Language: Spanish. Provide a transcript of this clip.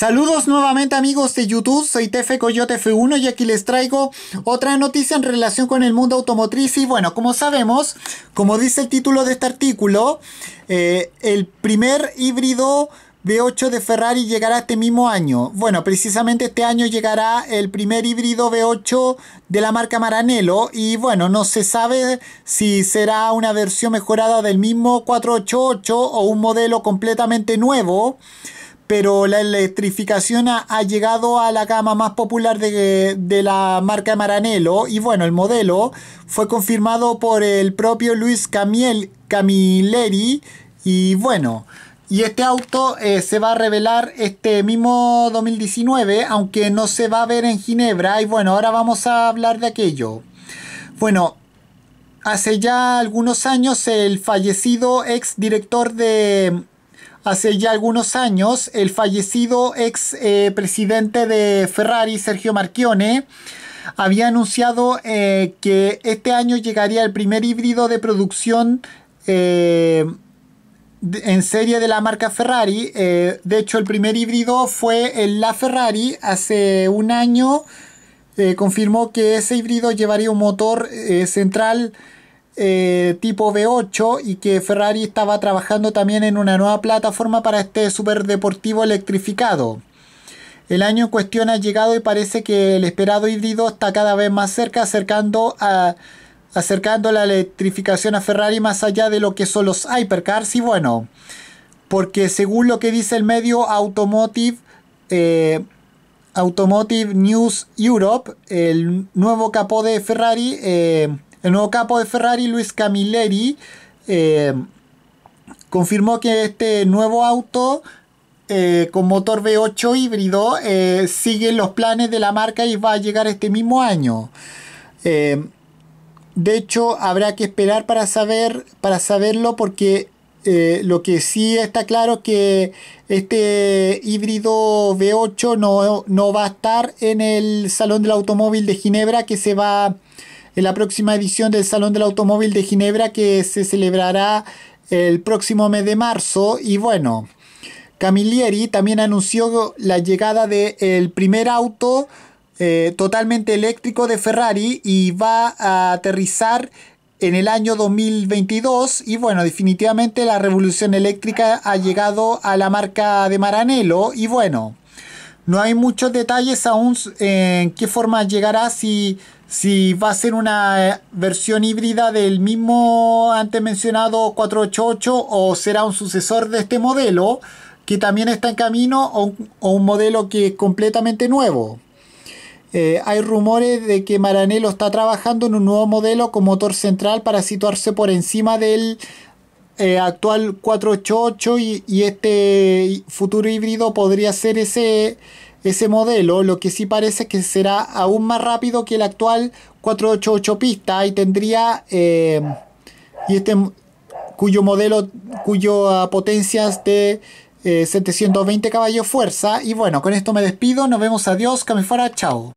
Saludos nuevamente amigos de YouTube, soy Tefe Coyote F1 y aquí les traigo otra noticia en relación con el mundo automotriz y bueno, como sabemos, como dice el título de este artículo, eh, el primer híbrido V8 de Ferrari llegará este mismo año. Bueno, precisamente este año llegará el primer híbrido V8 de la marca Maranello y bueno, no se sabe si será una versión mejorada del mismo 488 o un modelo completamente nuevo pero la electrificación ha, llegado a la gama más popular de, la marca Maranello y bueno, el modelo fue confirmado por el propio Luis Camiel, Camilleri y bueno, y este auto eh, se va a revelar este mismo 2019, aunque no se va a ver en Ginebra. Y bueno, ahora vamos a hablar de aquello. Bueno, hace ya algunos años el fallecido ex director de hace ya algunos años, el fallecido ex eh, presidente de Ferrari, Sergio Marchione, había anunciado eh, que este año llegaría el primer híbrido de producción eh, en serie de la marca Ferrari. de hecho, el primer híbrido fue el La Ferrari. Hace un año confirmó que ese híbrido llevaría un motor central eh, tipo V8 y que Ferrari estaba trabajando también en una nueva plataforma para este superdeportivo electrificado. El año en cuestión ha llegado y parece que el esperado híbrido está cada vez más cerca, acercando, a, acercando la electrificación a Ferrari más allá de lo que son los hypercars. Y bueno, porque según lo que dice el medio Automotive, eh, Automotive News Europe, el nuevo capó de Ferrari. Eh, el nuevo capo de Ferrari, Luis Camilleri, eh, confirmó que este nuevo auto eh, con motor V8 híbrido eh, sigue los planes de la marca y va a llegar este mismo año. de hecho, habrá que esperar para, saber, para saberlo porque lo que sí está claro es que este híbrido V8 no, no, va a estar en el Salón del Automóvil de Ginebra que se va en la próxima edición del Salón del Automóvil de Ginebra que se celebrará el próximo mes de marzo. Y bueno, Camilleri también anunció la llegada del primer auto eh, totalmente eléctrico de Ferrari y va a aterrizar en el año 2022 y bueno, definitivamente la revolución eléctrica ha llegado a la marca de Maranello y bueno no hay muchos detalles aún en qué forma llegará, si, si va a ser una eh, versión híbrida del mismo antes mencionado 488 o será un sucesor de este modelo que también está en camino o, un modelo que es completamente nuevo. Eh, hay rumores de que Maranello está trabajando en un nuevo modelo con motor central para situarse por encima del eh, actual 488 y, y, este futuro híbrido podría ser ese, ese modelo. Lo que sí parece que será aún más rápido que el actual 488 pista y tendría... Eh, y este cuyo modelo, cuyo ah, potencia es de eh, 720 caballos fuerza. Y bueno, con esto me despido. Nos vemos. Adiós. fuera Chao.